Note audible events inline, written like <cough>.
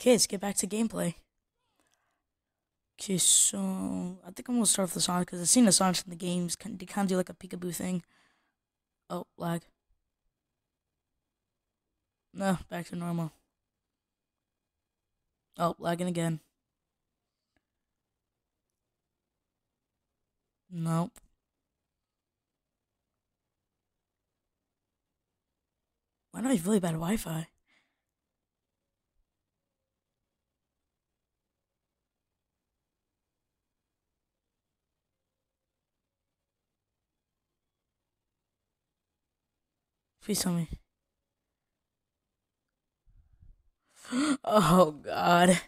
Okay, let's get back to gameplay. Okay, so I think I'm gonna start with the Sonic because I've seen the songs in the games. They kind of do like a peekaboo thing. Oh, lag. No, back to normal. Oh, lagging again. Nope. Why do I have really bad Wi-Fi? Please tell me. <gasps> oh, God.